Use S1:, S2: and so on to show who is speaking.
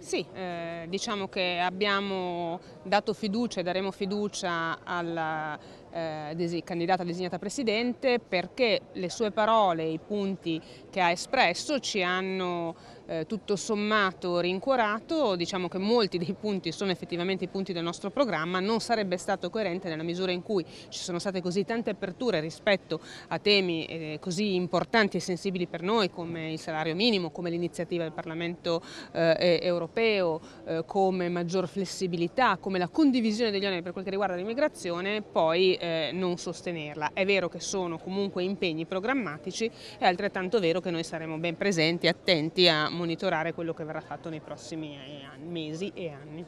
S1: Sì, eh, diciamo che abbiamo dato fiducia e daremo fiducia alla eh, candidata designata Presidente perché le sue parole i punti che ha espresso ci hanno eh, tutto sommato rincuorato, diciamo che molti dei punti sono effettivamente i punti del nostro programma, non sarebbe stato coerente nella misura in cui ci sono state così tante aperture rispetto a temi eh, così importanti e sensibili per noi come il salario minimo, come l'iniziativa del Parlamento eh, europeo, eh, come maggior flessibilità, come la condivisione degli oneri per quel che riguarda l'immigrazione, poi eh, non sostenerla. È vero che sono comunque impegni programmatici, è altrettanto vero che noi saremo ben presenti, attenti a monitorare quello che verrà fatto nei prossimi eh, mesi e anni.